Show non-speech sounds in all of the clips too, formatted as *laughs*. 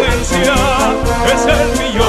Valencia es el millón.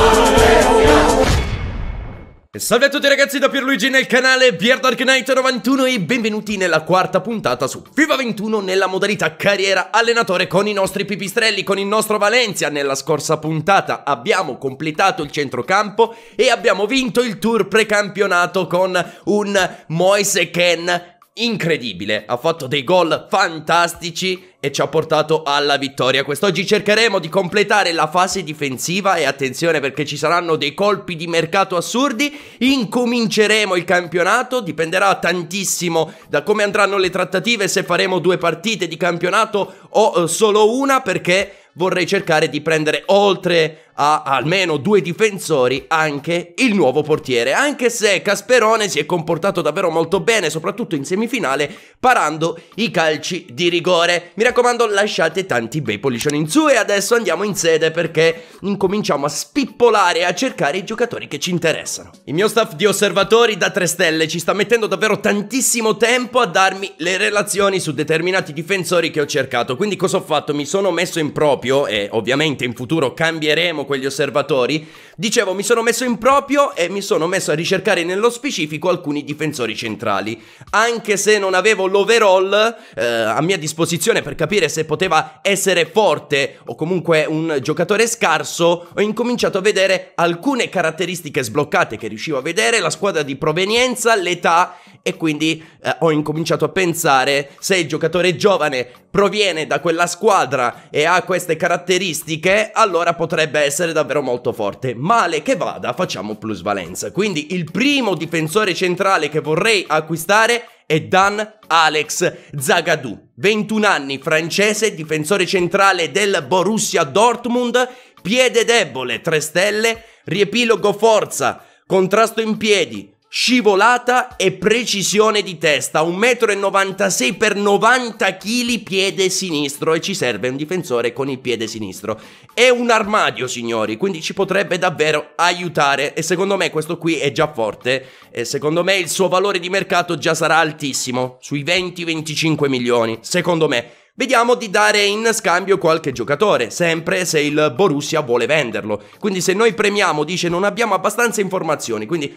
Salve a tutti ragazzi da Pierluigi nel canale BeardArkNight91 e benvenuti nella quarta puntata su FIFA 21 nella modalità carriera allenatore con i nostri pipistrelli, con il nostro Valencia. Nella scorsa puntata abbiamo completato il centrocampo e abbiamo vinto il tour precampionato con un Moise Ken incredibile, ha fatto dei gol fantastici e ci ha portato alla vittoria. Quest'oggi cercheremo di completare la fase difensiva e attenzione perché ci saranno dei colpi di mercato assurdi. Incominceremo il campionato, dipenderà tantissimo da come andranno le trattative se faremo due partite di campionato o eh, solo una perché vorrei cercare di prendere oltre a almeno due difensori anche il nuovo portiere, anche se Casperone si è comportato davvero molto bene, soprattutto in semifinale, parando i calci di rigore. Mi raccomando, lasciate tanti bei pollicioni in su e adesso andiamo in sede perché incominciamo a spippolare e a cercare i giocatori che ci interessano. Il mio staff di osservatori da 3 stelle ci sta mettendo davvero tantissimo tempo a darmi le relazioni su determinati difensori che ho cercato, quindi cosa ho fatto? Mi sono messo in proprio proprio, e ovviamente in futuro cambieremo quegli osservatori, dicevo mi sono messo in proprio e mi sono messo a ricercare nello specifico alcuni difensori centrali. Anche se non avevo l'overall eh, a mia disposizione per capire se poteva essere forte o comunque un giocatore scarso, ho incominciato a vedere alcune caratteristiche sbloccate che riuscivo a vedere, la squadra di provenienza, l'età e quindi eh, ho incominciato a pensare se il giocatore giovane proviene da quella squadra e ha queste caratteristiche, allora potrebbe essere davvero molto forte. Male che vada, facciamo plusvalenza. Quindi il primo difensore centrale che vorrei acquistare è Dan Alex Zagadou, 21 anni, francese, difensore centrale del Borussia Dortmund, piede debole, 3 stelle, riepilogo forza, contrasto in piedi, Scivolata e precisione di testa, 1,96 m per 90 kg piede sinistro e ci serve un difensore con il piede sinistro. È un armadio signori, quindi ci potrebbe davvero aiutare e secondo me questo qui è già forte e secondo me il suo valore di mercato già sarà altissimo, sui 20-25 milioni, secondo me. Vediamo di dare in scambio qualche giocatore, sempre se il Borussia vuole venderlo. Quindi se noi premiamo dice non abbiamo abbastanza informazioni, quindi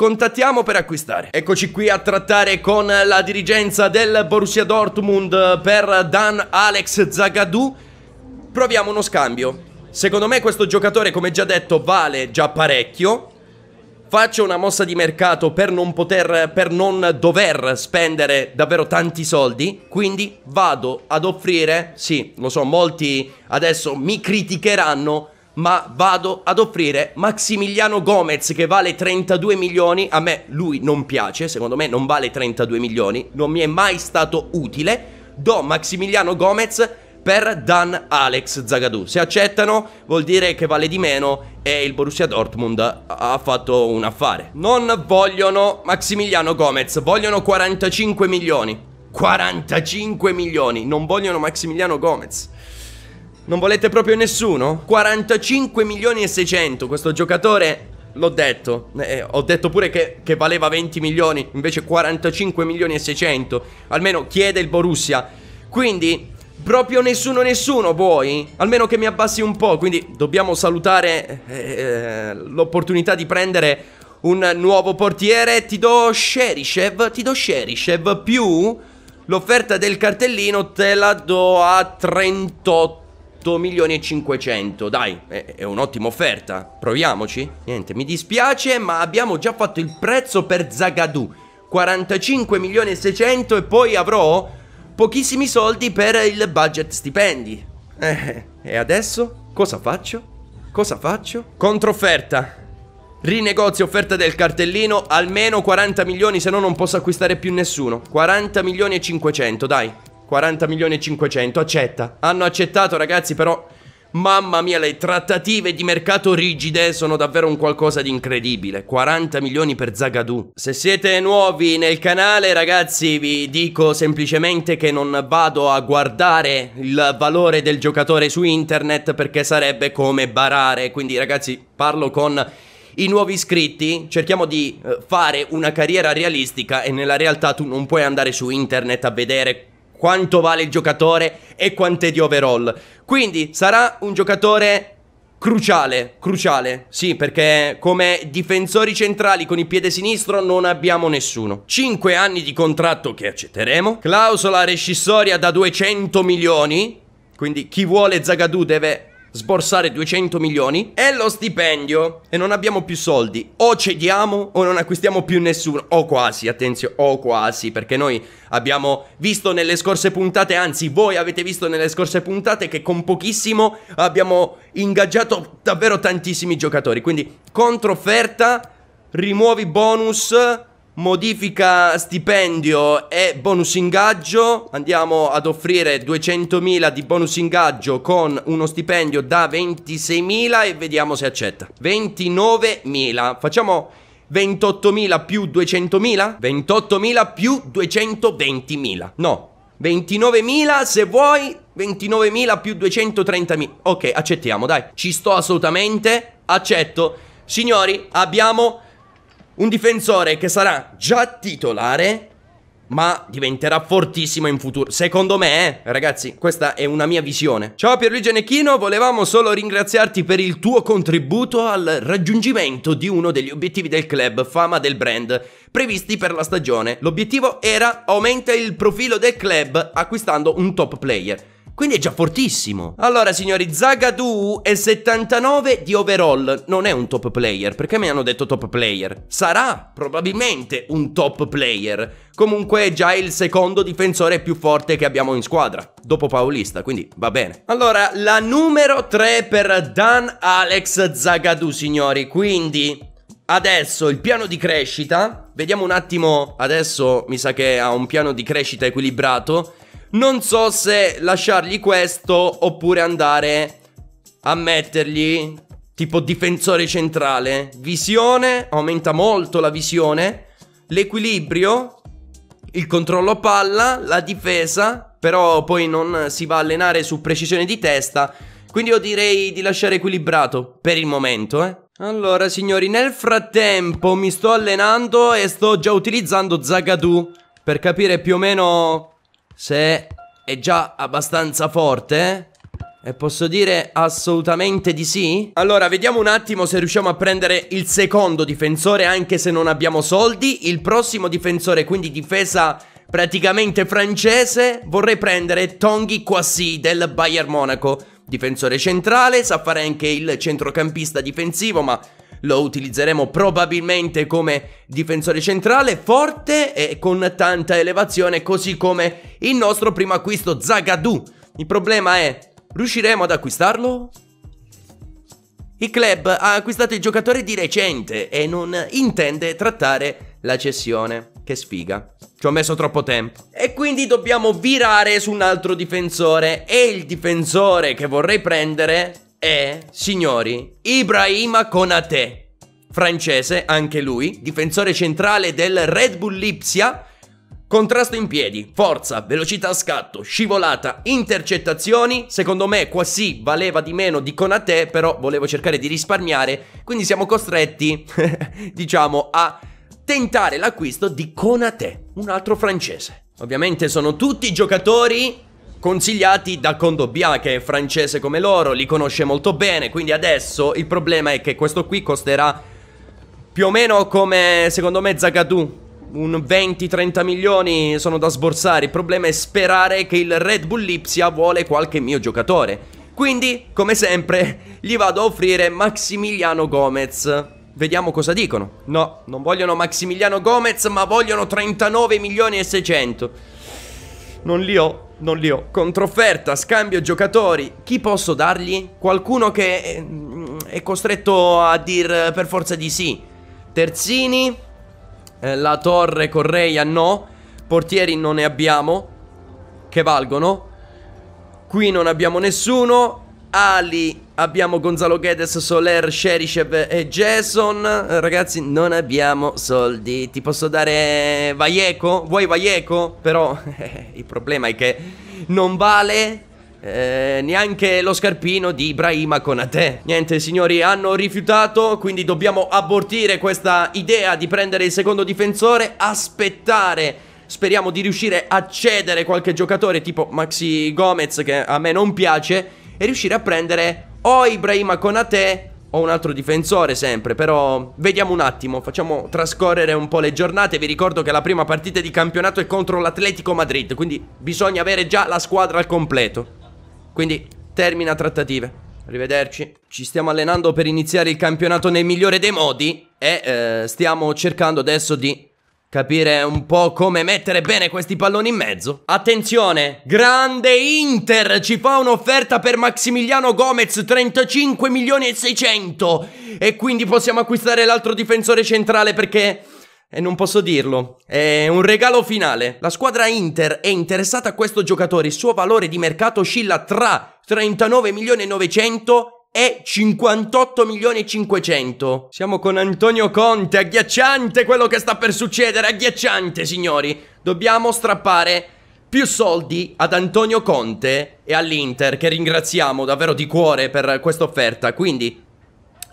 contattiamo per acquistare. Eccoci qui a trattare con la dirigenza del Borussia Dortmund per Dan Alex Zagadou. Proviamo uno scambio. Secondo me questo giocatore, come già detto, vale già parecchio. Faccio una mossa di mercato per non poter, per non dover spendere davvero tanti soldi. Quindi vado ad offrire, sì, lo so, molti adesso mi criticheranno, ma vado ad offrire Maximiliano Gomez che vale 32 milioni, a me lui non piace, secondo me non vale 32 milioni, non mi è mai stato utile, do Maximiliano Gomez per Dan Alex Zagadou. Se accettano vuol dire che vale di meno e il Borussia Dortmund ha fatto un affare. Non vogliono Maximiliano Gomez, vogliono 45 milioni. 45 milioni, non vogliono Maximiliano Gomez. Non volete proprio nessuno? 45 milioni e 600 Questo giocatore L'ho detto, eh, eh, ho detto pure che, che, valeva 20 milioni, invece 45 milioni e 600, almeno chiede il Borussia. Quindi, proprio nessuno nessuno vuoi? almeno che mi abbassi un po', quindi dobbiamo salutare eh, eh l'opportunità di prendere un nuovo portiere. Ti do Sherishev, ti do Sherishev più l'offerta del cartellino te la do a 38. 8 milioni e 500 Dai, è, è un'ottima offerta Proviamoci Niente, mi dispiace ma abbiamo già fatto il prezzo per Zagadu. 45 milioni e 600 e poi avrò pochissimi soldi per il budget stipendi eh, E adesso? Cosa faccio? Cosa faccio? Controfferta Rinegozio offerta del cartellino almeno 40 milioni se no non posso acquistare più nessuno 40 milioni e 500 dai 40 milioni e 500, accetta. Hanno accettato ragazzi però... Mamma mia, le trattative di mercato rigide sono davvero un qualcosa di incredibile. 40 milioni per Zagadou. Se siete nuovi nel canale, ragazzi, vi dico semplicemente che non vado a guardare il valore del giocatore su internet perché sarebbe come barare. Quindi, ragazzi, parlo con i nuovi iscritti, cerchiamo di eh, fare una carriera realistica e nella realtà tu non puoi andare su internet a vedere quanto vale il giocatore e quant'è di overall. Quindi sarà un giocatore cruciale, cruciale, sì, perché come difensori centrali con il piede sinistro non abbiamo nessuno. 5 anni di contratto che accetteremo, clausola rescissoria da 200 milioni, quindi chi vuole Zagadou deve sborsare 200 milioni è lo stipendio e non abbiamo più soldi. O cediamo o non acquistiamo più nessuno. O quasi, attenzione, o quasi, perché noi abbiamo visto nelle scorse puntate, anzi voi avete visto nelle scorse puntate che con pochissimo abbiamo ingaggiato davvero tantissimi giocatori. Quindi controfferta, rimuovi bonus modifica stipendio e bonus ingaggio. Andiamo ad offrire 200.000 di bonus ingaggio con uno stipendio da 26.000 e vediamo se accetta. 29.000. Facciamo 28.000 più 200.000? 28.000 più 220.000. No. 29.000 se vuoi, 29.000 più 230.000. Ok, accettiamo, dai. Ci sto assolutamente, accetto. Signori, abbiamo un difensore che sarà già titolare ma diventerà fortissimo in futuro. Secondo me, eh, ragazzi, questa è una mia visione. Ciao Pierluigi Necchino, volevamo solo ringraziarti per il tuo contributo al raggiungimento di uno degli obiettivi del club, fama del brand, previsti per la stagione. L'obiettivo era aumenta il profilo del club acquistando un top player. Quindi è già fortissimo. Allora, signori, Zagadu è 79 di overall. Non è un top player. Perché mi hanno detto top player? Sarà probabilmente un top player. Comunque è già il secondo difensore più forte che abbiamo in squadra. Dopo Paulista, quindi va bene. Allora, la numero 3 per Dan Alex Zagadu, signori. Quindi... Adesso il piano di crescita, vediamo un attimo, adesso mi sa che ha un piano di crescita equilibrato non so se lasciargli questo oppure andare a mettergli tipo difensore centrale. Visione, aumenta molto la visione, l'equilibrio, il controllo palla, la difesa, però poi non si va a allenare su precisione di testa, quindi io direi di lasciare equilibrato per il momento, eh. Allora signori, nel frattempo mi sto allenando e sto già utilizzando Zagadu per capire più o meno se è già abbastanza forte e eh, posso dire assolutamente di sì? Allora, vediamo un attimo se riusciamo a prendere il secondo difensore anche se non abbiamo soldi. Il prossimo difensore, quindi difesa praticamente francese, vorrei prendere Tonghi Quasi del Bayern Monaco. Difensore centrale, sa fare anche il centrocampista difensivo, ma lo utilizzeremo probabilmente come difensore centrale, forte e con tanta elevazione, così come il nostro primo acquisto Zagadou. Il problema è, riusciremo ad acquistarlo? Il club ha acquistato il giocatore di recente e non intende trattare la cessione. Che sfiga. Ci ho messo troppo tempo. E quindi dobbiamo virare su un altro difensore. E il difensore che vorrei prendere è, signori, Ibrahima Konate, francese anche lui, difensore centrale del Red Bull Lipsia, Contrasto in piedi, forza, velocità a scatto, scivolata, intercettazioni. Secondo me quasi valeva di meno di Conate, però volevo cercare di risparmiare, quindi siamo costretti, *laughs* diciamo, a tentare l'acquisto di Conate, un altro francese. Ovviamente sono tutti giocatori consigliati da Condo BA che è francese come loro, li conosce molto bene, quindi adesso il problema è che questo qui costerà più o meno come secondo me Zagadou, un 20-30 milioni sono da sborsare, il problema è sperare che il Red Bull Lipsia vuole qualche mio giocatore. Quindi, come sempre, gli vado a offrire Maximiliano Gomez. Vediamo cosa dicono. No, non vogliono Maximiliano Gomez, ma vogliono 39 milioni e 600. Non li ho, non li ho. Controfferta, scambio giocatori. Chi posso dargli? Qualcuno che eh, è, costretto a dir eh, per forza di sì. Terzini. Eh, la torre Correia no. Portieri non ne abbiamo. Che valgono. Qui non abbiamo nessuno. Ali, abbiamo Gonzalo Guedes, Soler, Sherishev e Jason. Ragazzi, non abbiamo soldi. Ti posso dare Vaieco? Vuoi Vaieco? Però *laughs* il problema è che non vale eh, neanche lo scarpino di Ibrahima con Conate. Niente signori, hanno rifiutato, quindi dobbiamo abortire questa idea di prendere il secondo difensore, aspettare Speriamo di riuscire a cedere qualche giocatore tipo Maxi Gomez che a me non piace e riuscire a prendere o oh, Ibrahima Konate o un altro difensore sempre, però vediamo un attimo, facciamo trascorrere un po' le giornate. Vi ricordo che la prima partita di campionato è contro l'Atletico Madrid, quindi bisogna avere già la squadra al completo. Quindi termina trattative. Arrivederci. Ci stiamo allenando per iniziare il campionato nel migliore dei modi e eh, stiamo cercando adesso di capire un po' come mettere bene questi palloni in mezzo. Attenzione, grande Inter, ci fa un'offerta per Maximiliano Gomez, 35 milioni e 600 e quindi possiamo acquistare l'altro difensore centrale perché... E non posso dirlo, è un regalo finale. La squadra Inter è interessata a questo giocatore, il suo valore di mercato oscilla tra 39 milioni e 900 e 58 milioni e 500. Siamo con Antonio Conte, agghiacciante quello che sta per succedere, agghiacciante signori. Dobbiamo strappare più soldi ad Antonio Conte e all'Inter che ringraziamo davvero di cuore per questa offerta. Quindi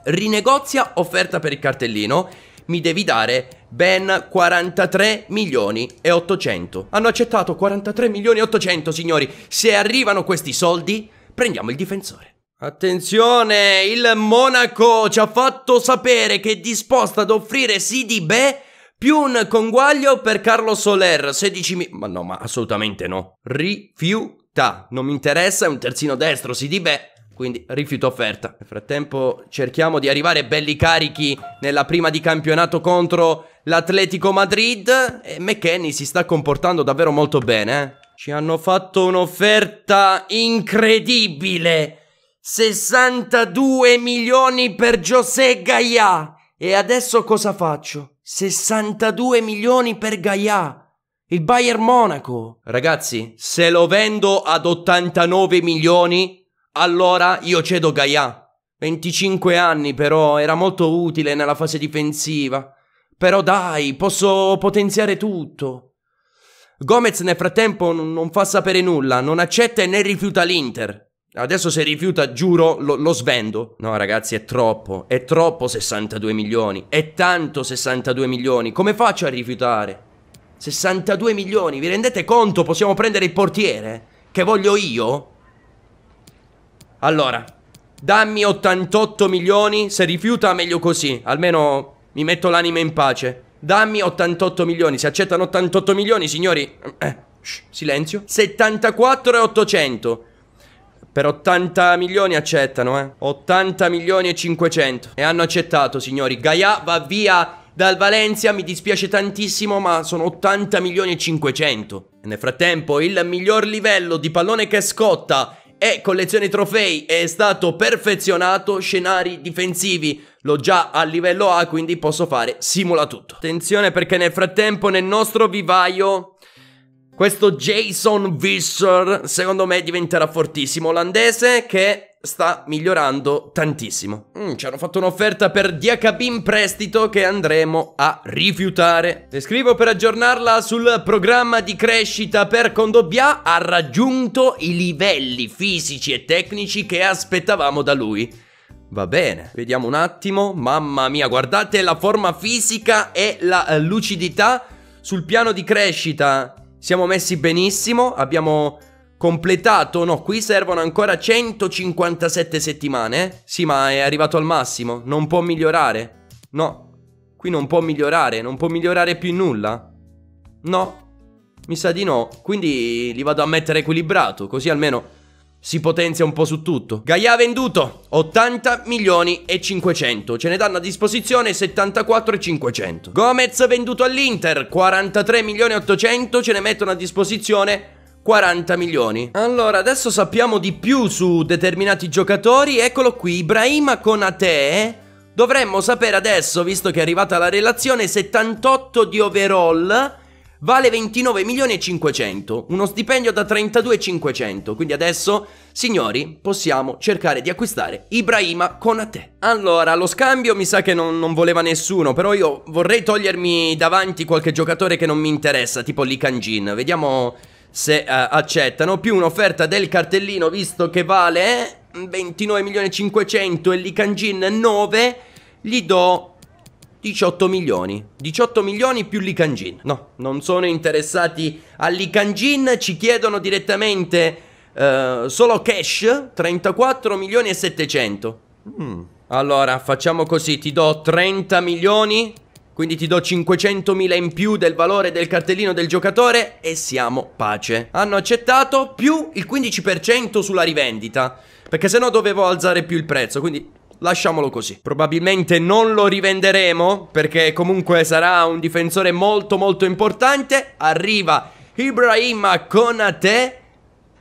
rinegozia offerta per il cartellino, mi devi dare ben 43 milioni e 800. Hanno accettato 43 milioni e 800 signori. Se arrivano questi soldi prendiamo il difensore. Attenzione, il Monaco ci ha fatto sapere che è disposto ad offrire Sidibè più un conguaglio per Carlo Soler, 16.000... Ma no, ma assolutamente no. Rifiuta, non mi interessa, è un terzino destro Sidibè, quindi rifiuto offerta. Nel frattempo cerchiamo di arrivare belli carichi nella prima di campionato contro l'Atletico Madrid e McKenny si sta comportando davvero molto bene. Eh? Ci hanno fatto un'offerta incredibile 62 milioni per José Gaia. E adesso cosa faccio? 62 milioni per Gaia. Il Bayern Monaco. Ragazzi, se lo vendo ad 89 milioni, allora io cedo Gaia. 25 anni però, era molto utile nella fase difensiva. Però dai, posso potenziare tutto. Gomez nel frattempo non fa sapere nulla, non accetta e né rifiuta l'Inter. Adesso se rifiuta, giuro, lo, lo, svendo. No, ragazzi, è troppo. È troppo 62 milioni. È tanto 62 milioni. Come faccio a rifiutare? 62 milioni. Vi rendete conto? Possiamo prendere il portiere? Eh? Che voglio io? Allora, dammi 88 milioni. Se rifiuta, meglio così. Almeno mi metto l'anima in pace. Dammi 88 milioni. Se accettano 88 milioni, signori... Eh, eh shh, silenzio. 74 e 800. Per 80 milioni accettano, eh. 80 milioni e 500. E hanno accettato, signori. Gaia va via dal Valencia, mi dispiace tantissimo, ma sono 80 milioni e 500. E nel frattempo, il miglior livello di pallone che scotta e collezione trofei è stato perfezionato scenari difensivi l'ho già a livello A quindi posso fare simula tutto attenzione perché nel frattempo nel nostro vivaio questo Jason Visser, secondo me, diventerà fortissimo. Olandese che sta migliorando tantissimo. Mm, ci hanno fatto un'offerta per DHB in prestito che andremo a rifiutare. Le scrivo per aggiornarla sul programma di crescita per Condobbia ha raggiunto i livelli fisici e tecnici che aspettavamo da lui. Va bene, vediamo un attimo. Mamma mia, guardate la forma fisica e la lucidità sul piano di crescita. Siamo messi benissimo, abbiamo completato, no, qui servono ancora 157 settimane. Sì, ma è arrivato al massimo, non può migliorare. No, qui non può migliorare, non può migliorare più nulla. No, mi sa di no, quindi li vado a mettere equilibrato, così almeno si potenzia un po' su tutto. Gaia venduto 80 milioni e 500, ce ne danno a disposizione 74 e 500. Gomez venduto all'Inter 43 milioni e 800, ce ne mettono a disposizione 40 milioni. Allora, adesso sappiamo di più su determinati giocatori. Eccolo qui, Ibrahima Conate. Dovremmo sapere adesso, visto che è arrivata la relazione, 78 di overall vale 29.500, uno stipendio da 32,500. Quindi adesso, signori, possiamo cercare di acquistare Ibrahima con a te. Allora, lo scambio mi sa che non, non, voleva nessuno, però io vorrei togliermi davanti qualche giocatore che non mi interessa, tipo Lee Kanjin. Vediamo se uh, accettano, più un'offerta del cartellino, visto che vale 29.500 eh, e 500 e Lee Kanjin 9, gli do 18 milioni. 18 milioni più Likanjin. No, non sono interessati all'Ikanjin. ci chiedono direttamente uh, solo cash, 34 milioni e 700. Mm. Allora, facciamo così, ti do 30 milioni, quindi ti do 500 mila in più del valore del cartellino del giocatore e siamo pace. Hanno accettato più il 15% sulla rivendita, perché se no dovevo alzare più il prezzo, quindi lasciamolo così. Probabilmente non lo rivenderemo perché comunque sarà un difensore molto molto importante. Arriva Ibrahim te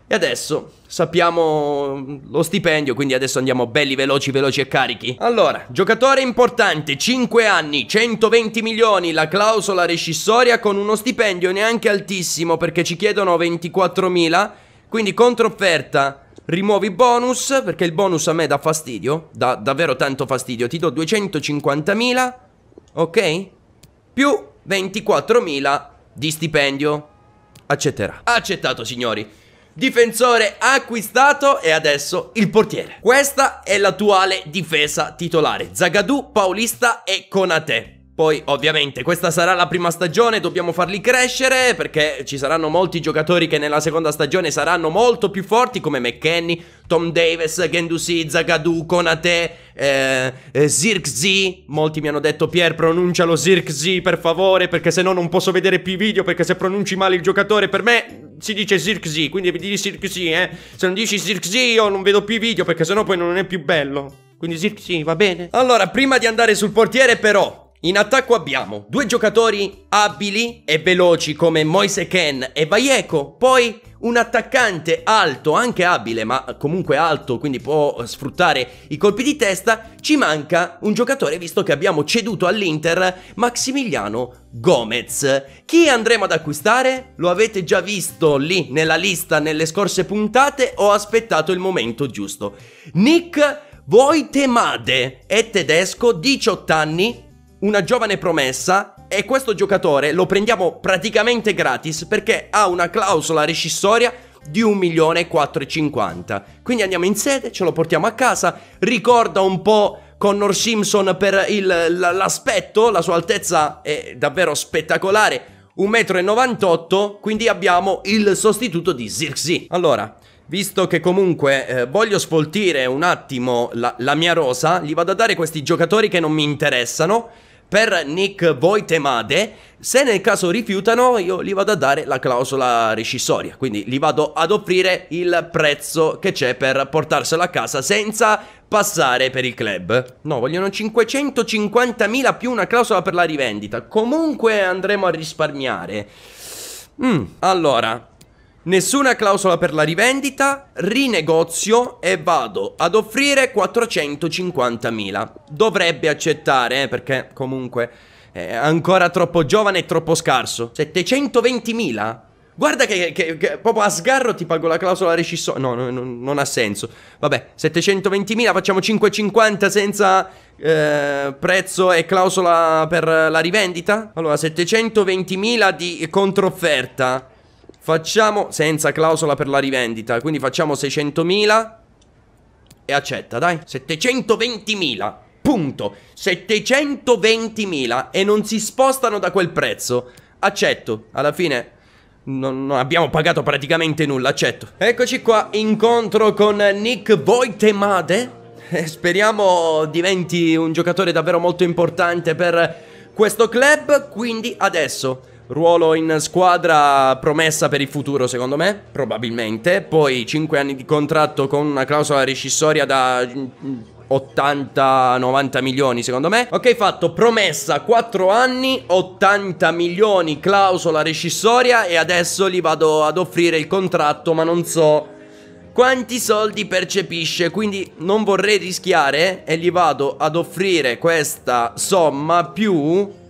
e adesso sappiamo lo stipendio, quindi adesso andiamo belli veloci, veloci e carichi. Allora, giocatore importante, 5 anni, 120 milioni, la clausola rescissoria con uno stipendio neanche altissimo perché ci chiedono 24 mila quindi controfferta rimuovi bonus, perché il bonus a me dà fastidio, dà davvero tanto fastidio, ti do 250.000, ok? Più 24.000 di stipendio. Accetterà. Accettato, signori. Difensore acquistato e adesso il portiere. Questa è l'attuale difesa titolare. Zagadou, Paulista e Conate. Poi ovviamente questa sarà la prima stagione, dobbiamo farli crescere perché ci saranno molti giocatori che nella seconda stagione saranno molto più forti come McKenny, Tom Davis, Gendusi, Zagadu, Konate, eh, eh, Zirkzi. Molti mi hanno detto Pier pronuncialo Zirkzi per favore perché se no non posso vedere più i video perché se pronunci male il giocatore per me si dice Zirkzi, quindi devi dire Zirkzi eh. Se non dici Zirkzi io non vedo più i video perché sennò poi non è più bello. Quindi Zirkzi va bene? Allora prima di andare sul portiere però in attacco abbiamo due giocatori abili e veloci come Moise Ken e Vaieco, poi un attaccante alto, anche abile, ma comunque alto, quindi può sfruttare i colpi di testa, ci manca un giocatore visto che abbiamo ceduto all'Inter Maximiliano Gomez. Chi andremo ad acquistare? Lo avete già visto lì nella lista nelle scorse puntate, ho aspettato il momento giusto. Nick Voitemade è tedesco, 18 anni, una giovane promessa e questo giocatore lo prendiamo praticamente gratis perché ha una clausola rescissoria di 1.450. Quindi andiamo in sede, ce lo portiamo a casa, ricorda un po' Connor Simpson per l'aspetto, la sua altezza è davvero spettacolare, 1,98 m, quindi abbiamo il sostituto di Zirxi. Allora, Visto che comunque eh, voglio sfoltire un attimo la, la, mia rosa, gli vado a dare questi giocatori che non mi interessano per Nick Voitemade. Se nel caso rifiutano, io gli vado a dare la clausola rescissoria, quindi gli vado ad offrire il prezzo che c'è per portarselo a casa senza passare per il club. No, vogliono 550.000 più una clausola per la rivendita. Comunque andremo a risparmiare. Mm, allora, Nessuna clausola per la rivendita, rinegozio e vado ad offrire 450.000. Dovrebbe accettare, eh, perché comunque è ancora troppo giovane e troppo scarso. 720.000? Guarda che, che, che, proprio a sgarro ti pago la clausola rescissoria. No, no, no, non ha senso. Vabbè, 720.000, facciamo 5,50 senza eh, prezzo e clausola per la rivendita? Allora, 720.000 di controfferta. Facciamo senza clausola per la rivendita, quindi facciamo 600.000 e accetta, dai. 720.000, punto. 720.000 e non si spostano da quel prezzo. Accetto, alla fine non, abbiamo pagato praticamente nulla, accetto. Eccoci qua, incontro con Nick Voitemade. Eh, speriamo diventi un giocatore davvero molto importante per questo club, quindi adesso Ruolo in squadra promessa per il futuro secondo me, probabilmente. Poi 5 anni di contratto con una clausola rescissoria da 80-90 mm, milioni secondo me Ok fatto promessa 4 anni 80 milioni clausola rescissoria e adesso gli vado ad offrire il contratto ma non so quanti soldi percepisce quindi non vorrei rischiare eh, e gli vado ad offrire questa somma più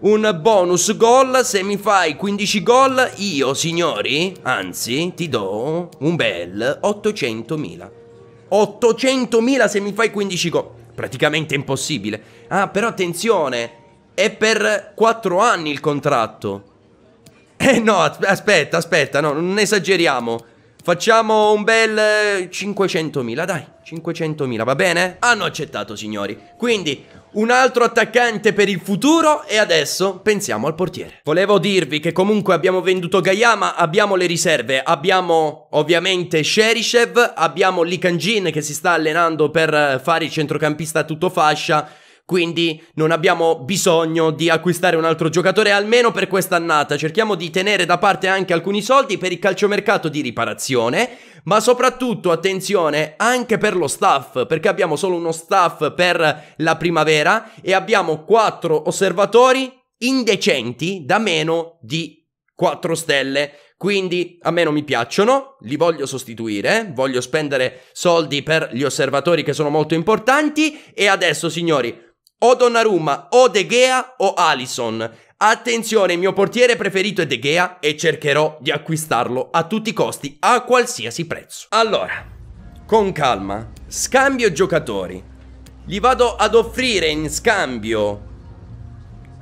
un bonus gol se mi fai 15 gol, io signori, anzi ti do un bel 800.000. 800.000 se mi fai 15 gol. Praticamente impossibile. Ah, però attenzione, è per 4 anni il contratto. Eh no, aspetta, aspetta, no, non esageriamo. Facciamo un bel 500.000, dai, 500.000, va bene? Hanno accettato, signori. Quindi, un altro attaccante per il futuro e adesso pensiamo al portiere. Volevo dirvi che comunque abbiamo venduto Gayama, abbiamo le riserve, abbiamo ovviamente Sherishev, abbiamo Likanjin che si sta allenando per eh, fare il centrocampista a tutto fascia, quindi non abbiamo bisogno di acquistare un altro giocatore almeno per quest'annata. Cerchiamo di tenere da parte anche alcuni soldi per il calciomercato di riparazione, ma soprattutto attenzione anche per lo staff, perché abbiamo solo uno staff per la primavera e abbiamo quattro osservatori indecenti da meno di 4 stelle. Quindi a me non mi piacciono, li voglio sostituire, eh. voglio spendere soldi per gli osservatori che sono molto importanti e adesso signori o Donnarumma, o De Gea o Alison. Attenzione, il mio portiere preferito è De Gea e cercherò di acquistarlo a tutti i costi, a qualsiasi prezzo. Allora, con calma, scambio giocatori. Gli vado ad offrire in scambio...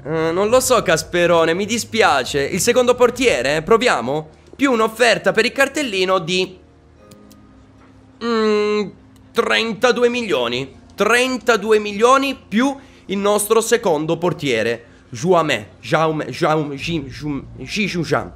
Uh, non lo so Casperone, mi dispiace. Il secondo portiere, proviamo? Più un'offerta per il cartellino di... Mm, 32 milioni. 32 milioni più il nostro secondo portiere, Jouame, Jaume, Jaume, Jim, Jum, Jishujan.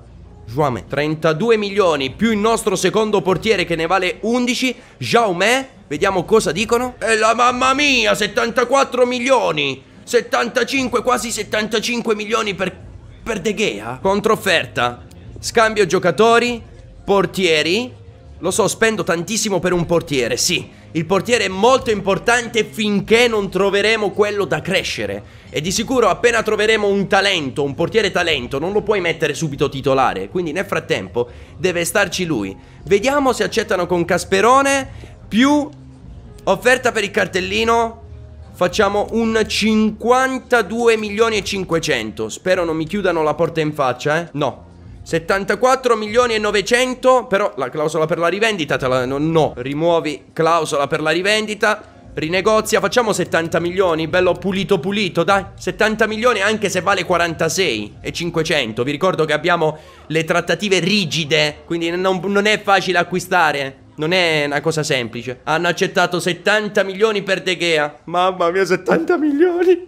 Jouame, 32 milioni più il nostro secondo portiere che ne vale 11, Jaume, vediamo cosa dicono. E la mamma mia, 74 milioni, 75, quasi 75 milioni per, per De Gea. Controfferta, scambio giocatori, portieri, lo so, spendo tantissimo per un portiere, sì. Il portiere è molto importante finché non troveremo quello da crescere. E di sicuro appena troveremo un talento, un portiere talento, non lo puoi mettere subito titolare. Quindi nel frattempo deve starci lui. Vediamo se accettano con Casperone più offerta per il cartellino. Facciamo un 52 milioni e 500. Spero non mi chiudano la porta in faccia, eh. No, 74 milioni e 900, però la clausola per la rivendita te la... no, no. rimuovi clausola per la rivendita, Rinegozia, facciamo 70 milioni, bello pulito pulito, dai 70 milioni anche se vale 46 e 500 Vi ricordo che abbiamo le trattative rigide, quindi non, non, è facile acquistare eh. Non è una cosa semplice Hanno accettato 70 milioni per De Gea Mamma mia, 70 milioni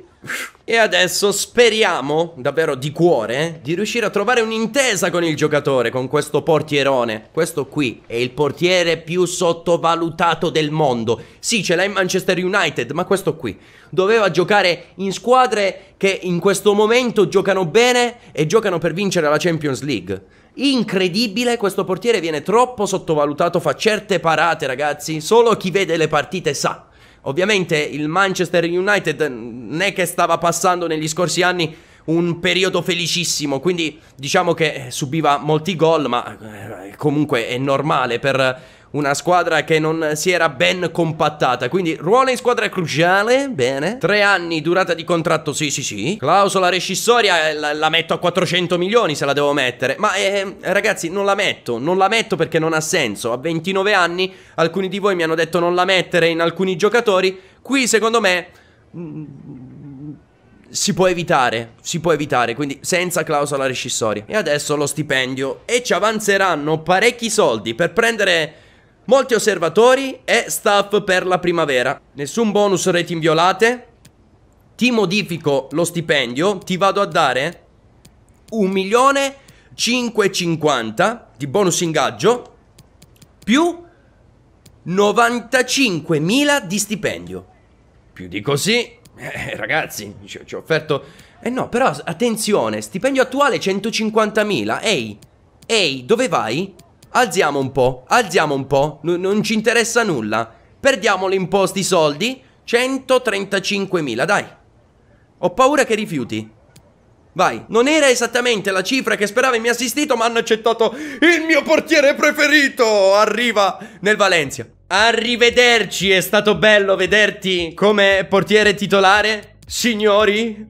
e adesso speriamo, davvero di cuore, di riuscire a trovare un'intesa con il giocatore, con questo portierone. Questo qui è il portiere più sottovalutato del mondo. Sì, ce l'ha in Manchester United, ma questo qui doveva giocare in squadre che in questo momento giocano bene e giocano per vincere la Champions League. Incredibile, questo portiere viene troppo sottovalutato, fa certe parate ragazzi, solo chi vede le partite sa. Ovviamente il Manchester United non è che stava passando negli scorsi anni un periodo felicissimo, quindi diciamo che subiva molti gol, ma eh, comunque è normale per una squadra che non si era ben compattata. Quindi ruolo in squadra cruciale, bene. Tre anni durata di contratto, sì sì sì. Clausola rescissoria eh, la, la metto a 400 milioni se la devo mettere. Ma eh, ragazzi non la metto, non la metto perché non ha senso. A 29 anni alcuni di voi mi hanno detto non la mettere in alcuni giocatori. Qui secondo me... Mm, si può evitare, si può evitare, quindi senza clausola rescissoria. E adesso lo stipendio. E ci avanzeranno parecchi soldi per prendere Molti osservatori e staff per la primavera. Nessun bonus rating inviolate. Ti modifico lo stipendio, ti vado a dare 1.550.000 di bonus ingaggio più 95.000 di stipendio. Più di così, eh, ragazzi, ci, ci ho offerto... Eh no, però attenzione, stipendio attuale 150.000. Ehi, ehi, dove vai? Alziamo un po', alziamo un po', N non ci interessa nulla. Perdiamo le imposte, i soldi, 135.000, dai. Ho paura che rifiuti. Vai, non era esattamente la cifra che speravo il mio assistito, ma hanno accettato il mio portiere preferito. Arriva nel Valencia. Arrivederci, è stato bello vederti come portiere titolare. Signori,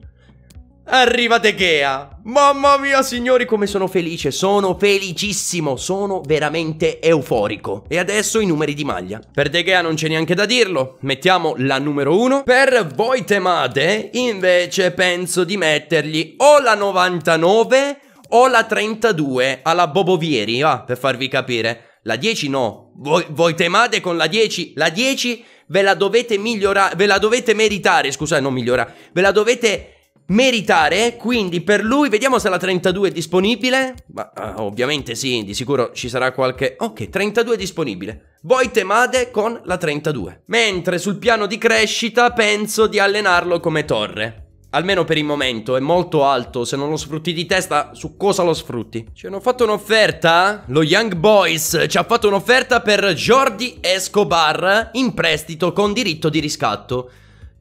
Arriva Tegea. Mamma mia, signori, come sono felice. Sono felicissimo. Sono veramente euforico. E adesso i numeri di maglia. Per Tegea non c'è neanche da dirlo. Mettiamo la numero 1. Per voi temate, invece, penso di mettergli o la 99 o la 32 alla Bobovieri. va, per farvi capire. La 10 no. Voi, voi temate con la 10. La 10 ve la dovete migliorare. Ve la dovete meritare. Scusate, non migliorare. Ve la dovete meritare, quindi per lui, vediamo se la 32 è disponibile, ma ah, ovviamente sì, di sicuro ci sarà qualche... Ok, 32 è disponibile. Made con la 32. Mentre sul piano di crescita penso di allenarlo come torre. Almeno per il momento è molto alto, se non lo sfrutti di testa su cosa lo sfrutti? Ci hanno fatto un'offerta? Lo Young Boys ci ha fatto un'offerta per Jordi Escobar in prestito con diritto di riscatto.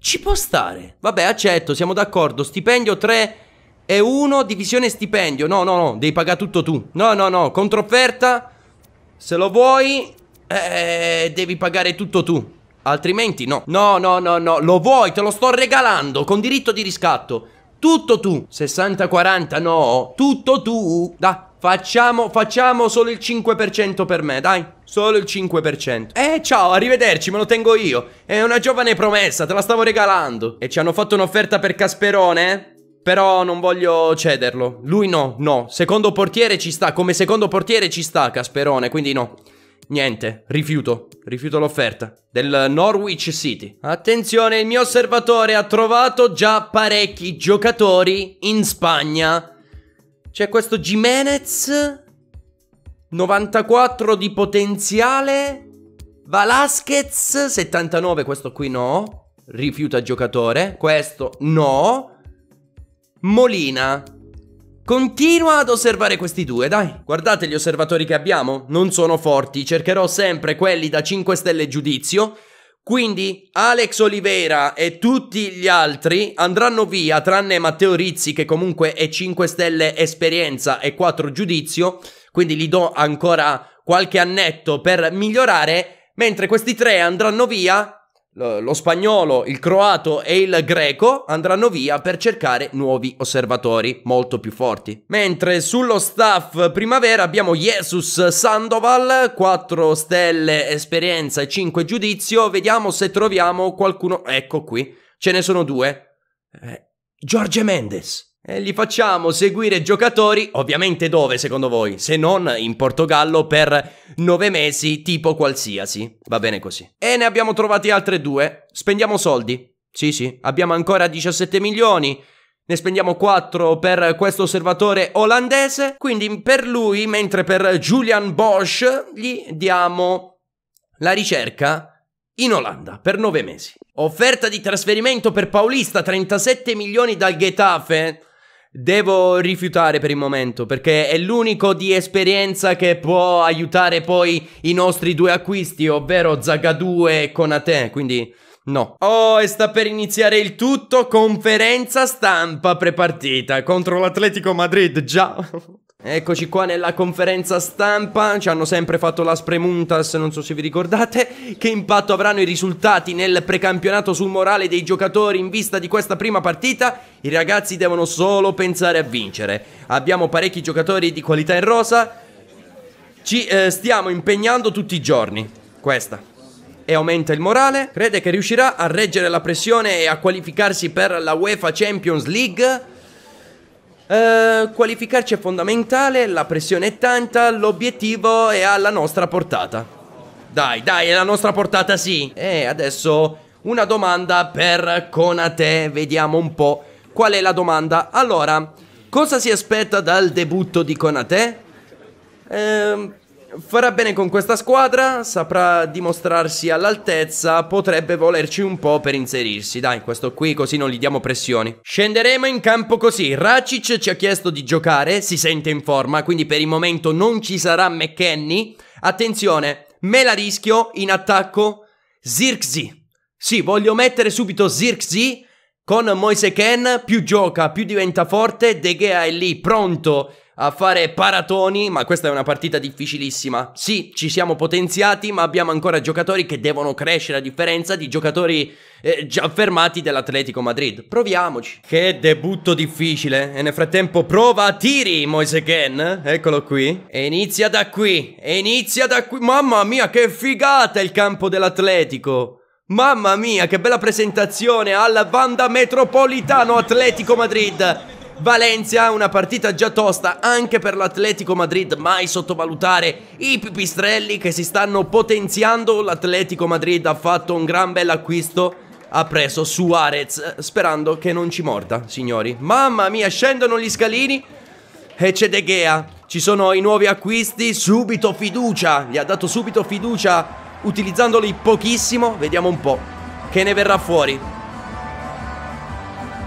Ci può stare. Vabbè, accetto, siamo d'accordo. Stipendio 3 e 1, divisione stipendio. No, no, no, devi pagare tutto tu. No, no, no, controfferta. Se lo vuoi, eh, devi pagare tutto tu. Altrimenti no. No, no, no, no, lo vuoi, te lo sto regalando con diritto di riscatto. Tutto tu. 60-40, no. Tutto tu. Dai, facciamo, facciamo solo il 5% per me, dai. Solo il 5%. Eh, ciao, arrivederci, me lo tengo io. È una giovane promessa, te la stavo regalando. E ci hanno fatto un'offerta per Casperone, Però non voglio cederlo. Lui no, no. Secondo portiere ci sta, come secondo portiere ci sta Casperone, quindi no. Niente, rifiuto. Rifiuto l'offerta del Norwich City. Attenzione, il mio osservatore ha trovato già parecchi giocatori in Spagna. C'è questo Jimenez 94 di potenziale. Velasquez 79, questo qui no. Rifiuta giocatore, questo no. Molina. Continua ad osservare questi due, dai. Guardate gli osservatori che abbiamo, non sono forti, cercherò sempre quelli da 5 stelle giudizio. Quindi Alex Oliveira e tutti gli altri andranno via, tranne Matteo Rizzi che comunque è 5 stelle esperienza e 4 giudizio quindi gli do ancora qualche annetto per migliorare, mentre questi tre andranno via lo spagnolo, il croato e il greco andranno via per cercare nuovi osservatori molto più forti. Mentre sullo staff primavera abbiamo Jesus Sandoval, 4 stelle esperienza e 5 giudizio, vediamo se troviamo qualcuno, ecco qui, ce ne sono due, eh, Jorge Mendes. E gli facciamo seguire giocatori, ovviamente dove secondo voi? Se non in Portogallo per nove mesi, tipo qualsiasi. Va bene così. E ne abbiamo trovati altre due. Spendiamo soldi. Sì, sì, abbiamo ancora 17 milioni. Ne spendiamo 4 per questo osservatore olandese. Quindi per lui, mentre per Julian Bosch, gli diamo la ricerca in Olanda per 9 mesi. Offerta di trasferimento per Paulista 37 milioni dal Getafe. Devo rifiutare per il momento perché è l'unico di esperienza che può aiutare poi i nostri due acquisti, ovvero Zagadou e Konate, quindi no. Oh, e sta per iniziare il tutto, conferenza stampa prepartita contro l'Atletico Madrid, già. *laughs* Eccoci qua nella conferenza stampa, ci hanno sempre fatto la spremuntas, non so se vi ricordate, che impatto avranno i risultati nel precampionato sul morale dei giocatori in vista di questa prima partita? I ragazzi devono solo pensare a vincere. Abbiamo parecchi giocatori di qualità in rosa, ci eh, stiamo impegnando tutti i giorni. Questa. E aumenta il morale, crede che riuscirà a reggere la pressione e a qualificarsi per la UEFA Champions League? Eh, qualificarci è fondamentale, la pressione è tanta, l'obiettivo è alla nostra portata. Dai, dai, è alla nostra portata sì. E adesso una domanda per Conate, vediamo un po' qual è la domanda. Allora, cosa si aspetta dal debutto di Conate? Ehm farà bene con questa squadra, saprà dimostrarsi all'altezza, potrebbe volerci un po' per inserirsi, dai, questo qui così non gli diamo pressioni. Scenderemo in campo così, Racic ci ha chiesto di giocare, si sente in forma, quindi per il momento non ci sarà McKenny. Attenzione, me la rischio in attacco Zirxi. Sì, voglio mettere subito Zirxi con Moise Ken, più gioca, più diventa forte, De Gea è lì, pronto a fare paratoni, ma questa è una partita difficilissima. Sì, ci siamo potenziati, ma abbiamo ancora giocatori che devono crescere a differenza di giocatori eh, già fermati dell'Atletico Madrid. Proviamoci. Che debutto difficile. E nel frattempo prova a tiri Moisegen, eccolo qui. E inizia da qui, e inizia da qui. Mamma mia, che figata il campo dell'Atletico. Mamma mia, che bella presentazione alla Vanda Metropolitano Atletico Madrid. Valencia, una partita già tosta anche per l'Atletico Madrid, mai sottovalutare i pipistrelli che si stanno potenziando. L'Atletico Madrid ha fatto un gran bel acquisto ha preso Suarez sperando che non ci morda, signori. Mamma mia, scendono gli scalini e c'è De Gea. Ci sono i nuovi acquisti, subito fiducia. Gli ha dato subito fiducia utilizzandoli pochissimo. Vediamo un po' che ne verrà fuori.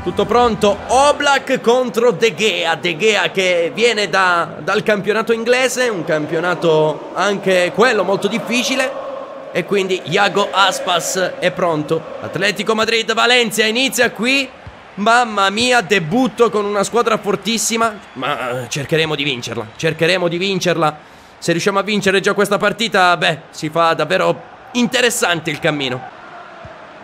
Tutto pronto, Oblak contro De Gea, De Gea che viene da, dal campionato inglese, un campionato anche quello molto difficile e quindi Iago Aspas è pronto. Atletico Madrid-Valencia inizia qui, mamma mia debutto con una squadra fortissima, ma eh, cercheremo di vincerla, cercheremo di vincerla. Se riusciamo a vincere già questa partita, beh, si fa davvero interessante il cammino.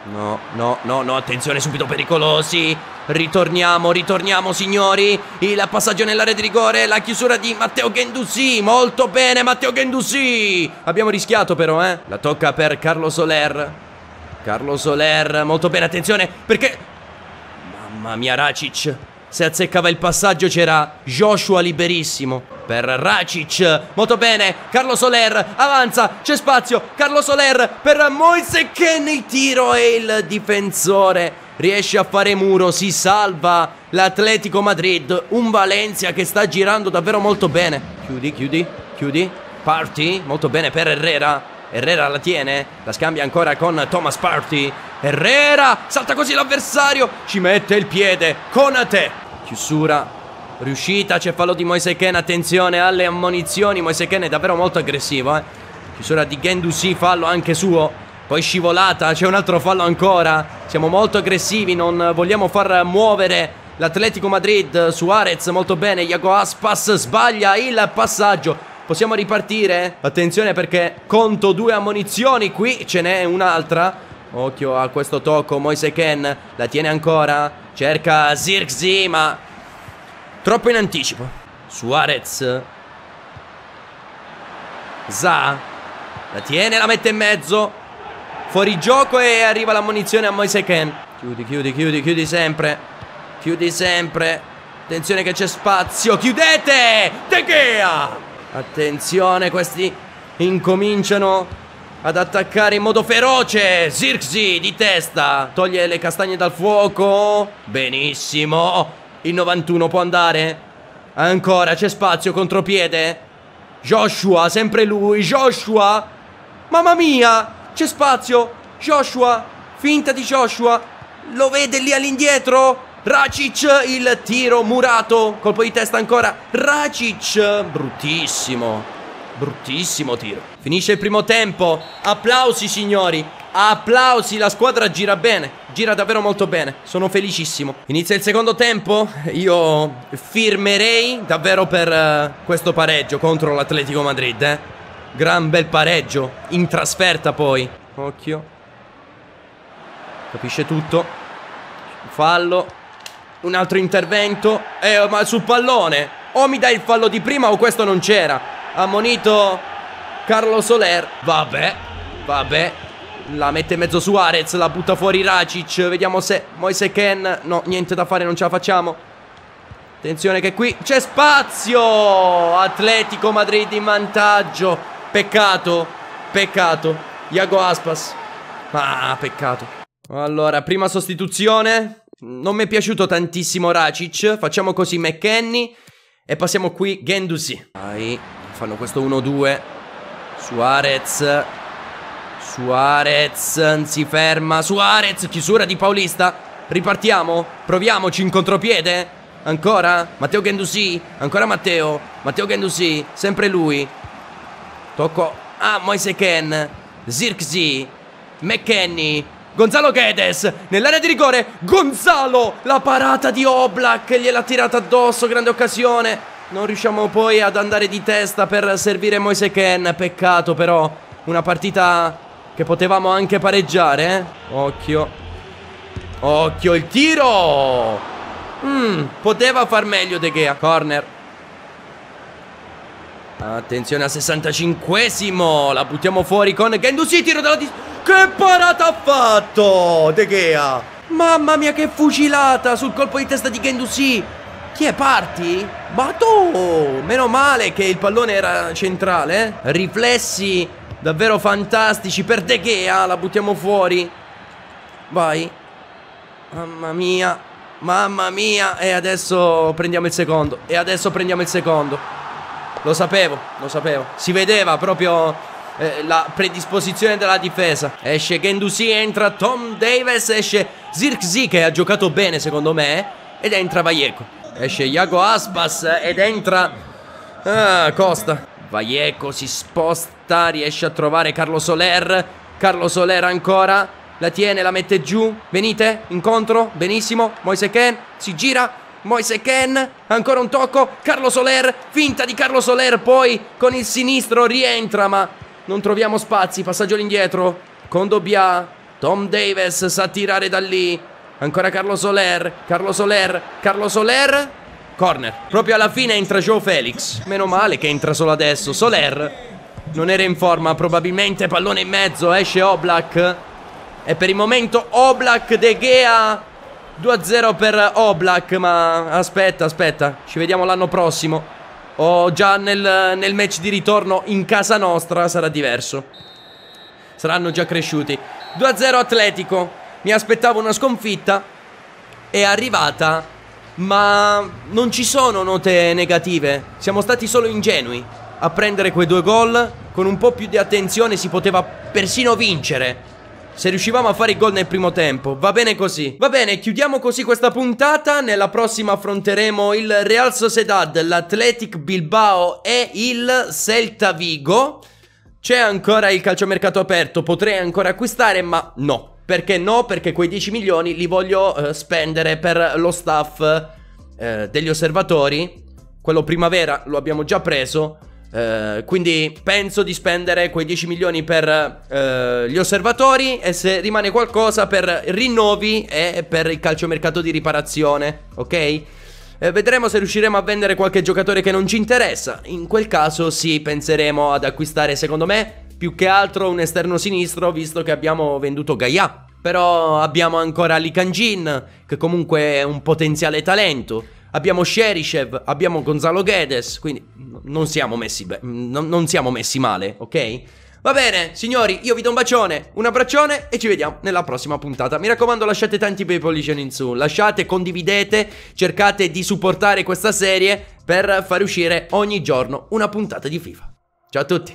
No, no, no, no, attenzione, subito pericolosi. Ritorniamo, ritorniamo signori. Il passaggio nell'area di rigore, la chiusura di Matteo Gendussi. Molto bene Matteo Gendussi. Abbiamo rischiato però, eh. La tocca per Carlo Soler. Carlo Soler, molto bene, attenzione, perché... Mamma mia, Racic. Se azzeccava il passaggio c'era Joshua liberissimo per Racic. Molto bene, Carlo Soler avanza, c'è spazio, Carlo Soler per Moise Kenny, tiro e il difensore riesce a fare muro, si salva l'Atletico Madrid, un Valencia che sta girando davvero molto bene. Chiudi, chiudi, chiudi. Parti, molto bene per Herrera. Herrera la tiene, la scambia ancora con Thomas Party. Herrera salta così l'avversario, ci mette il piede. con te. Chiusura Riuscita, c'è fallo di Moise Ken, attenzione alle ammonizioni, Moise Ken è davvero molto aggressivo, eh. Chiusura di Gendusi, fallo anche suo. Poi scivolata, c'è un altro fallo ancora. Siamo molto aggressivi, non vogliamo far muovere l'Atletico Madrid. Suarez molto bene, Iago Aspas sbaglia il passaggio. Possiamo ripartire? Attenzione perché conto due ammonizioni, qui ce n'è un'altra. Occhio a questo tocco, Moise Ken la tiene ancora, cerca Zirkzee ma Troppo in anticipo. Suarez. Za. La tiene, la mette in mezzo. Fuori gioco e arriva la munizione a Moise Ken. Chiudi, chiudi, chiudi, chiudi sempre. Chiudi sempre. Attenzione che c'è spazio. Chiudete! Tegea! Attenzione, questi incominciano ad attaccare in modo feroce. Zirxi di testa. Toglie le castagne dal fuoco. Benissimo. Il 91 può andare? Ancora c'è spazio, contropiede. Joshua, sempre lui, Joshua. Mamma mia, c'è spazio. Joshua, finta di Joshua. Lo vede lì all'indietro. Racic, il tiro murato. Colpo di testa ancora. Racic, bruttissimo. Bruttissimo tiro. Finisce il primo tempo. Applausi signori. Applausi, la squadra gira bene. Gira davvero molto bene. Sono felicissimo. Inizia il secondo tempo. Io firmerei davvero per uh, questo pareggio contro l'Atletico Madrid. Eh? Gran bel pareggio. In trasferta poi. Occhio. Capisce tutto. Fallo. Un altro intervento. Eh, ma sul pallone. O mi dai il fallo di prima o questo non c'era ammonito Carlo Soler. Vabbè, vabbè. La mette in mezzo Suarez, la butta fuori Racic. Vediamo se Moise Ken. No, niente da fare, non ce la facciamo. Attenzione che qui c'è spazio. Atletico Madrid in vantaggio. Peccato, peccato. Iago Aspas. Ah, peccato. Allora, prima sostituzione. Non mi è piaciuto tantissimo Racic. Facciamo così McKenny. E passiamo qui Gendusi. Vai fanno questo 1-2. Suarez. Suarez non si ferma. Suarez, chiusura di Paulista. Ripartiamo. Proviamoci in contropiede. Ancora Matteo Gendusi. Ancora Matteo. Matteo Gendusi. Sempre lui. Tocco a ah, Moise Ken. Zirkzi. McKenny. Gonzalo Guedes nell'area di rigore. Gonzalo, la parata di Oblak gliel'ha tirata addosso, grande occasione. Non riusciamo poi ad andare di testa per servire Moise Ken, peccato però, una partita che potevamo anche pareggiare, eh? Occhio. Occhio il tiro! Mm, poteva far meglio De Gea, corner. Attenzione al 65esimo, la buttiamo fuori con Gendusi, tiro dalla distanza. Che parata ha fatto De Gea! Mamma mia che fucilata sul colpo di testa di Gendusi! Chi è parti? Ma Meno male che il pallone era centrale. Eh? Riflessi davvero fantastici. Per De Gea la buttiamo fuori. Vai. Mamma mia. Mamma mia. E adesso prendiamo il secondo. E adesso prendiamo il secondo. Lo sapevo, lo sapevo. Si vedeva proprio eh, la predisposizione della difesa. Esce Gendusi, entra Tom Davis, esce Zirkzee che ha giocato bene secondo me eh, ed entra Valleco. Esce Iago Aspas ed entra ah, Costa. Valleco si sposta, riesce a trovare Carlo Soler. Carlo Soler ancora, la tiene, la mette giù. Venite, incontro, benissimo. Moise Ken si gira. Moise Ken, ancora un tocco. Carlo Soler, finta di Carlo Soler, poi con il sinistro rientra, ma non troviamo spazi. Passaggio all'indietro con Dobbia. Tom Davis sa tirare da lì. Ancora Carlo Soler, Carlo Soler, Carlo Soler. Corner. Proprio alla fine entra Joe Felix. Meno male che entra solo adesso. Soler non era in forma, probabilmente pallone in mezzo, esce Oblak. E per il momento Oblak De Gea 2-0 per Oblak, ma aspetta, aspetta, ci vediamo l'anno prossimo. O già nel, nel match di ritorno in casa nostra sarà diverso. Saranno già cresciuti. 2-0 Atletico mi aspettavo una sconfitta, è arrivata, ma non ci sono note negative, siamo stati solo ingenui. A prendere quei due gol, con un po' più di attenzione si poteva persino vincere. Se riuscivamo a fare i gol nel primo tempo, va bene così. Va bene, chiudiamo così questa puntata. Nella prossima affronteremo il Real Sociedad, l'Athletic Bilbao e il Celta Vigo. C'è ancora il calciomercato aperto, potrei ancora acquistare, ma no. Perché no? Perché quei 10 milioni li voglio eh, spendere per lo staff eh, degli osservatori. Quello primavera lo abbiamo già preso. Uh, quindi penso di spendere quei 10 milioni per uh, gli osservatori e se rimane qualcosa per rinnovi e per il calciomercato di riparazione, ok? Uh, vedremo se riusciremo a vendere qualche giocatore che non ci interessa. In quel caso sì, penseremo ad acquistare, secondo me, più che altro un esterno sinistro visto che abbiamo venduto Gaia. Però abbiamo ancora Likanjin, che comunque è un potenziale talento. Abbiamo Sherishev, abbiamo Gonzalo Guedes, quindi non siamo messi, non, non siamo messi male, ok? Va bene, signori, io vi do un bacione, un abbraccione e ci vediamo nella prossima puntata. Mi raccomando, lasciate tanti bei pollicini in su, lasciate, condividete, cercate di supportare questa serie per far uscire ogni giorno una puntata di FIFA. Ciao a tutti!